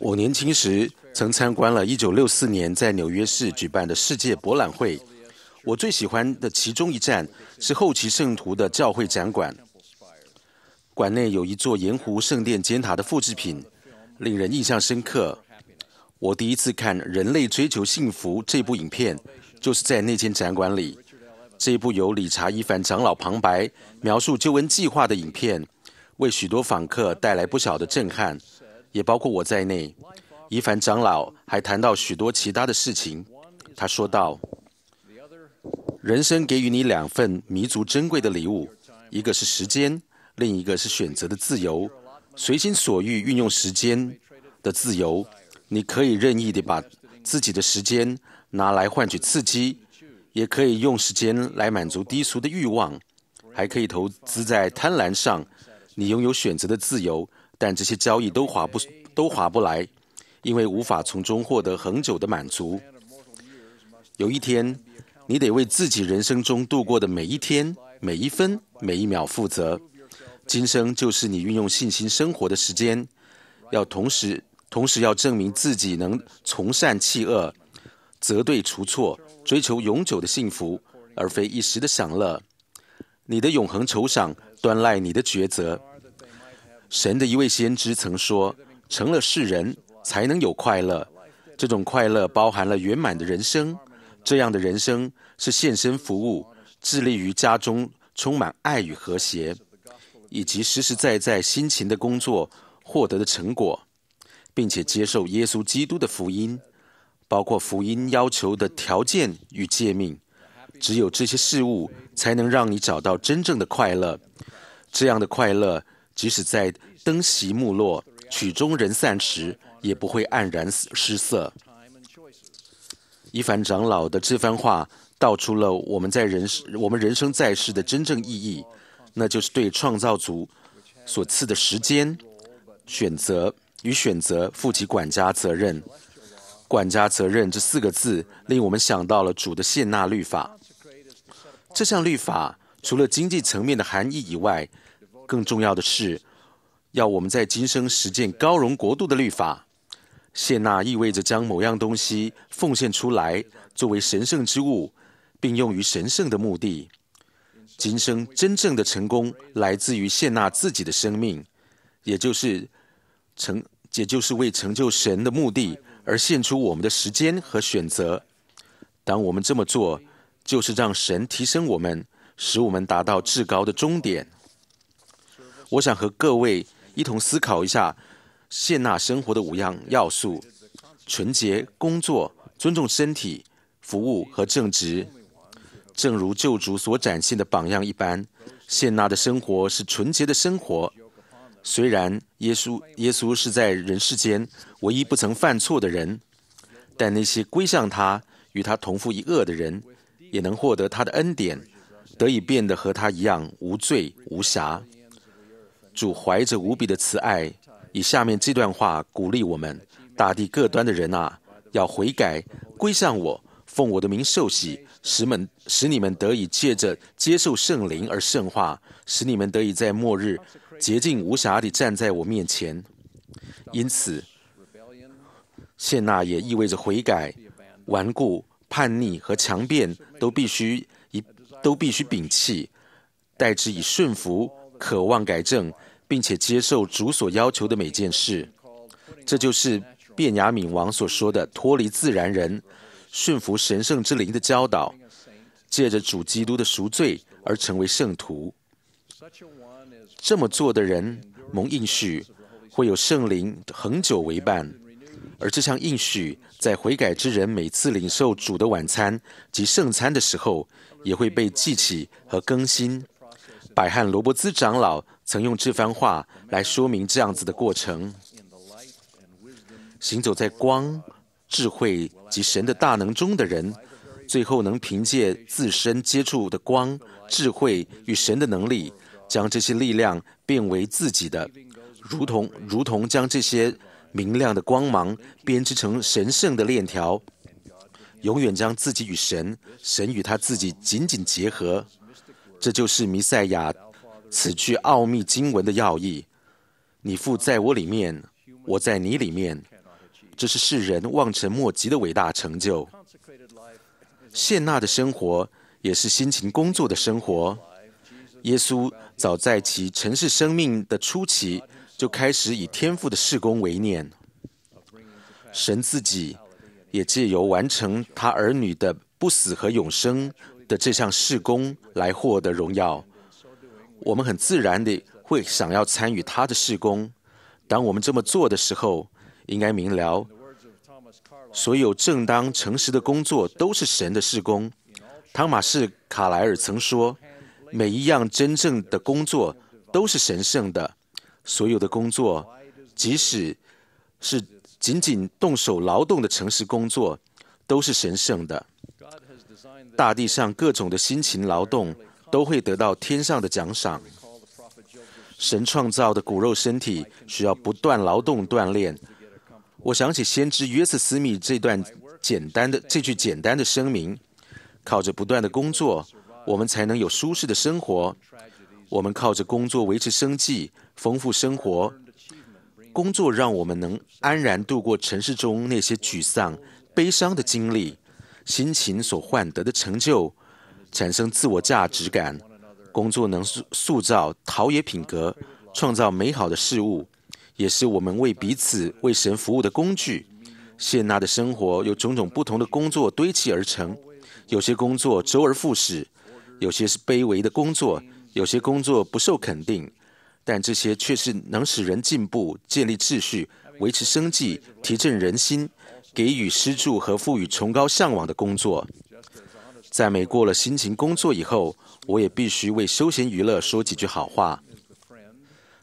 我年轻时曾参观了1964年在纽约市举办的世界博览会。我最喜欢的其中一站是后期圣徒的教会展馆，馆内有一座盐湖圣殿尖塔的复制品，令人印象深刻。我第一次看《人类追求幸福》这部影片，就是在那间展馆里。这一部由理查·伊凡长老旁白描述救恩计划的影片。为许多访客带来不小的震撼，也包括我在内。伊凡长老还谈到许多其他的事情。他说道：“人生给予你两份弥足珍贵的礼物，一个是时间，另一个是选择的自由。随心所欲运用时间的自由，你可以任意地把自己的时间拿来换取刺激，也可以用时间来满足低俗的欲望，还可以投资在贪婪上。”你拥有选择的自由，但这些交易都划不都划不来，因为无法从中获得恒久的满足。有一天，你得为自己人生中度过的每一天、每一分、每一秒负责。今生就是你运用信心生活的时间，要同时同时要证明自己能从善弃恶，择对除错，追求永久的幸福，而非一时的享乐。你的永恒酬赏，端赖你的抉择。神的一位先知曾说：“成了世人才能有快乐，这种快乐包含了圆满的人生。这样的人生是献身服务，致力于家中充满爱与和谐，以及实实在在辛勤的工作获得的成果，并且接受耶稣基督的福音，包括福音要求的条件与诫命。只有这些事物，才能让你找到真正的快乐。这样的快乐。”即使在灯熄幕落、曲终人散时，也不会黯然失色。一凡长老的这番话，道出了我们在人世、我们人生在世的真正意义，那就是对创造主所赐的时间、选择与选择负起管家责任。管家责任这四个字，令我们想到了主的谢纳律法。这项律法，除了经济层面的含义以外，更重要的是，要我们在今生实践高荣国度的律法。谢纳意味着将某样东西奉献出来，作为神圣之物，并用于神圣的目的。今生真正的成功来自于谢纳自己的生命，也就是成，也就是为成就神的目的而献出我们的时间和选择。当我们这么做，就是让神提升我们，使我们达到至高的终点。我想和各位一同思考一下，谢娜生活的五样要素：纯洁、工作、尊重身体、服务和正直。正如救主所展现的榜样一般，谢娜的生活是纯洁的生活。虽然耶稣耶稣是在人世间唯一不曾犯错的人，但那些归向他、与他同父一恶的人，也能获得他的恩典，得以变得和他一样无罪无瑕。主怀着无比的慈爱，以下面这段话鼓励我们：大地各端的人啊，要悔改，归向我，奉我的名受洗，使们使你们得以借着接受圣灵而圣化，使你们得以在末日洁净无瑕地站在我面前。因此，谢娜也意味着悔改、顽固、叛逆和强辩都必须以都必须摒弃，代之以顺服。渴望改正，并且接受主所要求的每件事，这就是便雅敏王所说的脱离自然人、驯服神圣之灵的教导。借着主基督的赎罪而成为圣徒，这么做的人蒙应许，会有圣灵恒久为伴。而这项应许，在悔改之人每次领受主的晚餐及圣餐的时候，也会被记起和更新。百汉罗伯兹长老曾用这番话来说明这样子的过程：行走在光、智慧及神的大能中的人，最后能凭借自身接触的光、智慧与神的能力，将这些力量变为自己的，如同如同将这些明亮的光芒编织成神圣的链条，永远将自己与神、神与他自己紧紧结合。这就是弥赛亚此句奥秘经文的要义：你父在我里面，我在你里面，这是世人望尘莫及的伟大成就。谢娜的生活也是辛勤工作的生活。耶稣早在其城市生命的初期就开始以天赋的事工为念。神自己也借由完成他儿女的不死和永生。的这项事工来获得荣耀，我们很自然的会想要参与他的事工。当我们这么做的时候，应该明了，所有正当诚实的工作都是神的事工。汤马士·卡莱尔曾说，每一样真正的工作都是神圣的。所有的工作，即使是仅仅动手劳动的诚实工作，都是神圣的。大地上各种的辛勤劳动都会得到天上的奖赏。神创造的骨肉身体需要不断劳动锻炼。我想起先知约瑟斯密这段简单的这句简单的声明：靠着不断的工作，我们才能有舒适的生活。我们靠着工作维持生计，丰富生活。工作让我们能安然度过城市中那些沮丧、悲伤的经历。辛勤所换得的成就，产生自我价值感；工作能塑塑造陶冶品格，创造美好的事物，也是我们为彼此、为神服务的工具。谢娜的生活由种种不同的工作堆砌而成，有些工作周而复始，有些是卑微的工作，有些工作不受肯定，但这些却是能使人进步、建立秩序、维持生计、提振人心。给予施助和赋予崇高向往的工作，在美过了辛勤工作以后，我也必须为休闲娱乐说几句好话。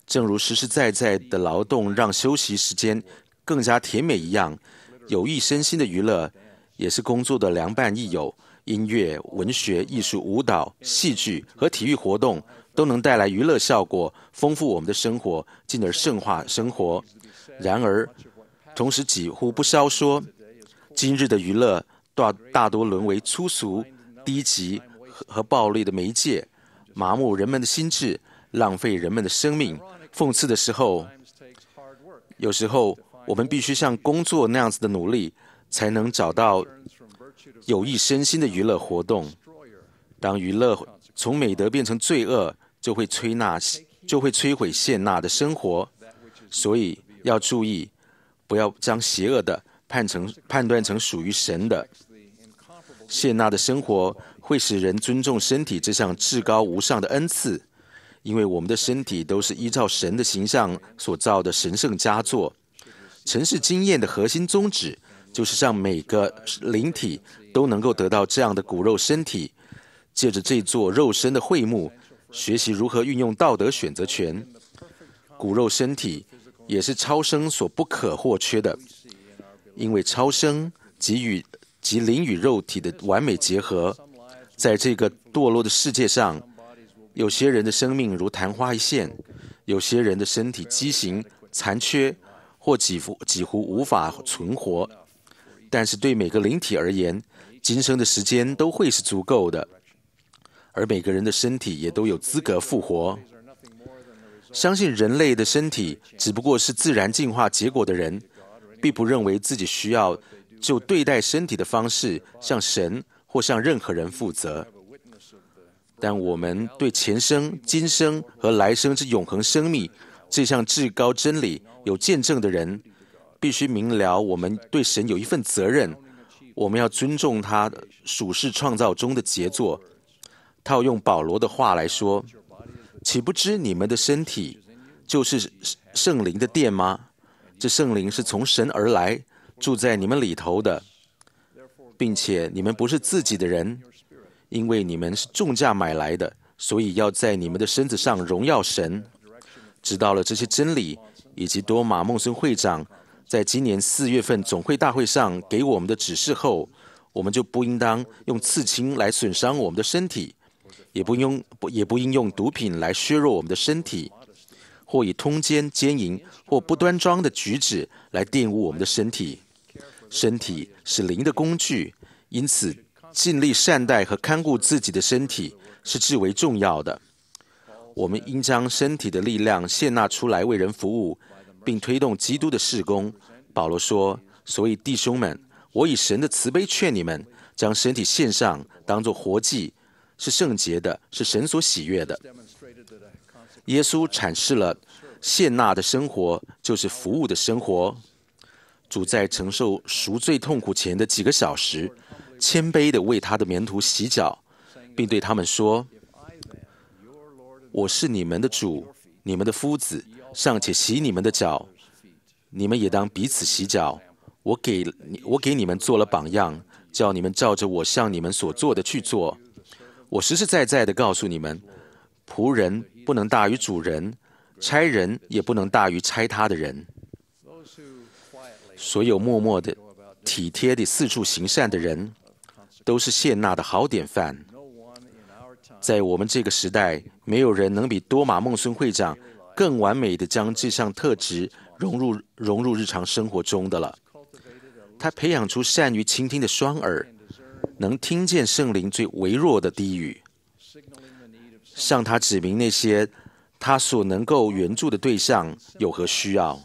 正如实实在在的劳动让休息时间更加甜美一样，有益身心的娱乐也是工作的良伴益友。音乐、文学、艺术、舞蹈、戏剧和体育活动都能带来娱乐效果，丰富我们的生活，进而盛化生活。然而，同时，几乎不消说，今日的娱乐大大多沦为粗俗、低级和和暴力的媒介，麻木人们的心智，浪费人们的生命。讽刺的时候，有时候我们必须像工作那样子的努力，才能找到有益身心的娱乐活动。当娱乐从美德变成罪恶，就会摧纳，就会摧毁谢娜的生活。所以要注意。不要将邪恶的判成判断成属于神的。谢娜的生活会使人尊重身体这项至高无上的恩赐，因为我们的身体都是依照神的形象所造的神圣佳作。城市经验的核心宗旨就是让每个灵体都能够得到这样的骨肉身体，借着这座肉身的会幕，学习如何运用道德选择权。骨肉身体。也是超生所不可或缺的，因为超生给予及灵与肉体的完美结合，在这个堕落的世界上，有些人的生命如昙花一现，有些人的身体畸形残缺或几乎几乎无法存活，但是对每个灵体而言，今生的时间都会是足够的，而每个人的身体也都有资格复活。相信人类的身体只不过是自然进化结果的人，并不认为自己需要就对待身体的方式向神或向任何人负责。但我们对前生、今生和来生之永恒生命这项至高真理有见证的人，必须明了我们对神有一份责任。我们要尊重他属世创造中的杰作。套用保罗的话来说。岂不知你们的身体就是圣灵的殿吗？这圣灵是从神而来，住在你们里头的，并且你们不是自己的人，因为你们是重价买来的，所以要在你们的身子上荣耀神。知道了这些真理，以及多马孟森会长在今年四月份总会大会上给我们的指示后，我们就不应当用刺青来损伤我们的身体。也不用不也不应用毒品来削弱我们的身体，或以通奸、奸淫或不端庄的举止来玷污我们的身体。身体是灵的工具，因此尽力善待和看顾自己的身体是至为重要的。我们应将身体的力量献纳出来为人服务，并推动基督的事工。保罗说：“所以弟兄们，我以神的慈悲劝你们，将身体献上，当作活祭。”是圣洁的，是神所喜悦的。耶稣阐释了谢纳的生活就是服务的生活。主在承受赎罪痛苦前的几个小时，谦卑地为他的门徒洗脚，并对他们说：“我是你们的主，你们的夫子，尚且洗你们的脚，你们也当彼此洗脚。我给你，我给你们做了榜样，叫你们照着我向你们所做的去做。”我实实在在的告诉你们，仆人不能大于主人，差人也不能大于差他的人。所有默默的、体贴的、四处行善的人，都是谢纳的好典范。在我们这个时代，没有人能比多马·孟孙会长更完美的将这项特质融入融入日常生活中的了。他培养出善于倾听的双耳。能听见圣灵最微弱的低语，向他指明那些他所能够援助的对象有何需要。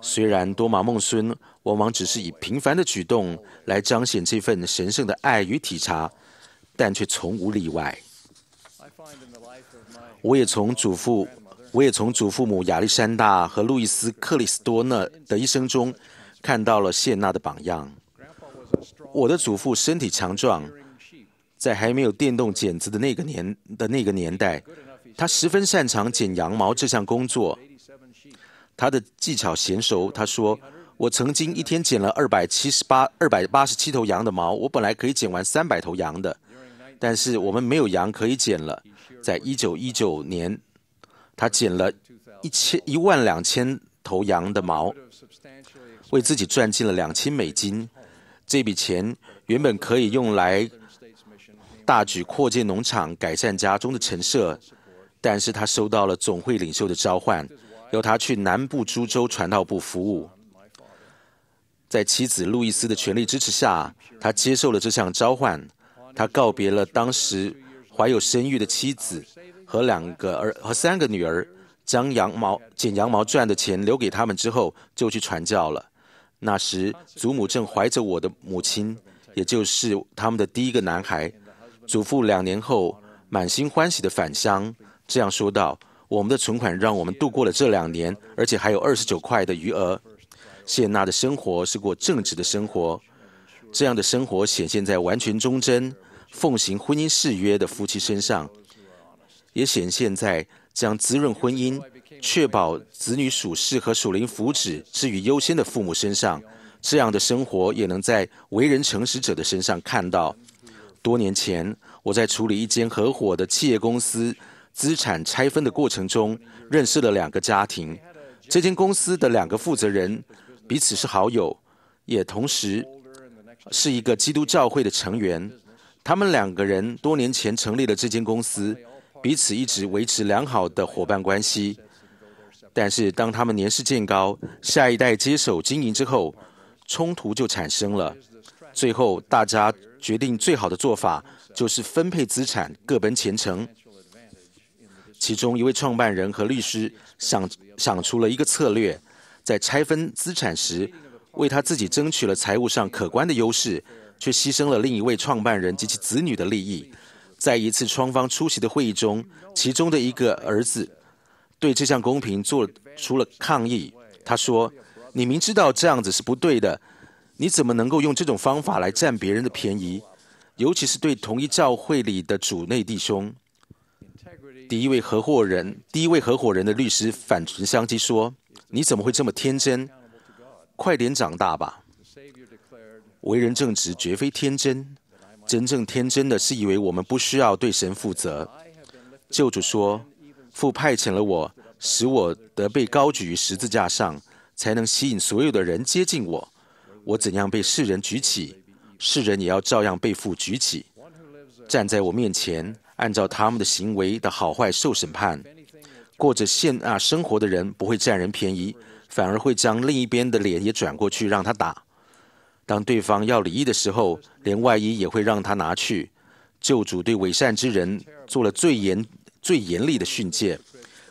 虽然多玛孟孙往往只是以平凡的举动来彰显这份神圣的爱与体察，但却从无例外。我也从祖父，我也从祖父母亚历山大和路易斯克里斯多纳的一生中，看到了谢娜的榜样。我的祖父身体强壮，在还没有电动剪子的那个年、的那个年代，他十分擅长剪羊毛这项工作。他的技巧娴熟。他说：“我曾经一天剪了二百七十八、二百八十七头羊的毛，我本来可以剪完三百头羊的，但是我们没有羊可以剪了。”在一九一九年，他剪了一千、一万两千头羊的毛，为自己赚进了两千美金。这笔钱原本可以用来大举扩建农场、改善家中的陈设，但是他收到了总会领袖的召唤，要他去南部株洲传道部服务。在妻子路易斯的全力支持下，他接受了这项召唤。他告别了当时怀有身孕的妻子和两个儿和三个女儿，将羊毛剪羊毛赚的钱留给他们之后，就去传教了。那时，祖母正怀着我的母亲，也就是他们的第一个男孩。祖父两年后满心欢喜地返乡，这样说道：“我们的存款让我们度过了这两年，而且还有二十九块的余额。”谢娜的生活是过正直的生活，这样的生活显现在完全忠贞、奉行婚姻誓约的夫妻身上，也显现在这样滋润婚姻。确保子女属世和属灵福祉置于优先的父母身上，这样的生活也能在为人诚实者的身上看到。多年前，我在处理一间合伙的企业公司资产拆分的过程中，认识了两个家庭。这间公司的两个负责人彼此是好友，也同时是一个基督教会的成员。他们两个人多年前成立了这间公司，彼此一直维持良好的伙伴关系。但是当他们年事渐高，下一代接手经营之后，冲突就产生了。最后大家决定最好的做法就是分配资产，各奔前程。其中一位创办人和律师想想出了一个策略，在拆分资产时，为他自己争取了财务上可观的优势，却牺牲了另一位创办人及其子女的利益。在一次双方出席的会议中，其中的一个儿子。对这项公平做出了抗议。他说：“你明知道这样子是不对的，你怎么能够用这种方法来占别人的便宜？尤其是对同一教会里的主内弟兄，第一位合伙人，第一位合伙人的律师反唇相讥说：‘你怎么会这么天真？快点长大吧！为人正直绝非天真，真正天真的是以为我们不需要对神负责。’救主说。”父派遣了我，使我得被高举于十字架上，才能吸引所有的人接近我。我怎样被世人举起，世人也要照样被父举起。站在我面前，按照他们的行为的好坏受审判。过着现啊生活的人不会占人便宜，反而会将另一边的脸也转过去让他打。当对方要礼义的时候，连外衣也会让他拿去。救主对伪善之人做了最严。最严厉的训诫，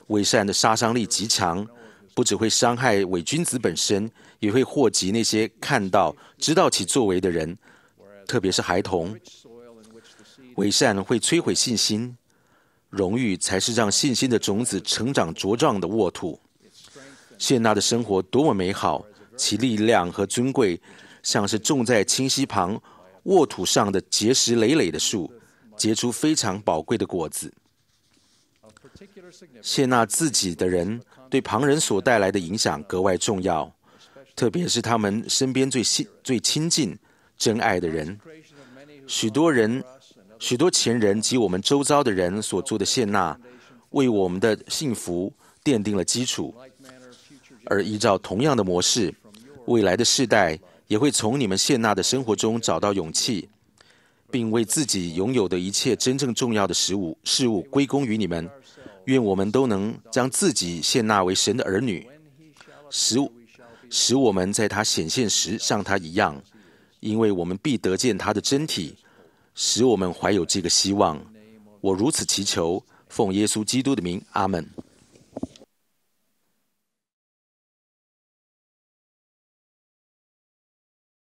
伪善的杀伤力极强，不只会伤害伪君子本身，也会祸及那些看到、知道其作为的人，特别是孩童。伪善会摧毁信心，荣誉才是让信心的种子成长茁壮的沃土。谢娜的生活多么美好，其力量和尊贵，像是种在清溪旁沃土上的结石累累的树，结出非常宝贵的果子。谢娜自己的人对旁人所带来的影响格外重要，特别是他们身边最亲最亲近、真爱的人。许多人、许多前人及我们周遭的人所做的谢娜，为我们的幸福奠定了基础。而依照同样的模式，未来的世代也会从你们谢娜的生活中找到勇气，并为自己拥有的一切真正重要的事物、事物归功于你们。愿我们都能将自己献纳为神的儿女，使使我们在他显现时像他一样，因为我们必得见他的真体，使我们怀有这个希望。我如此祈求，奉耶稣基督的名，阿门。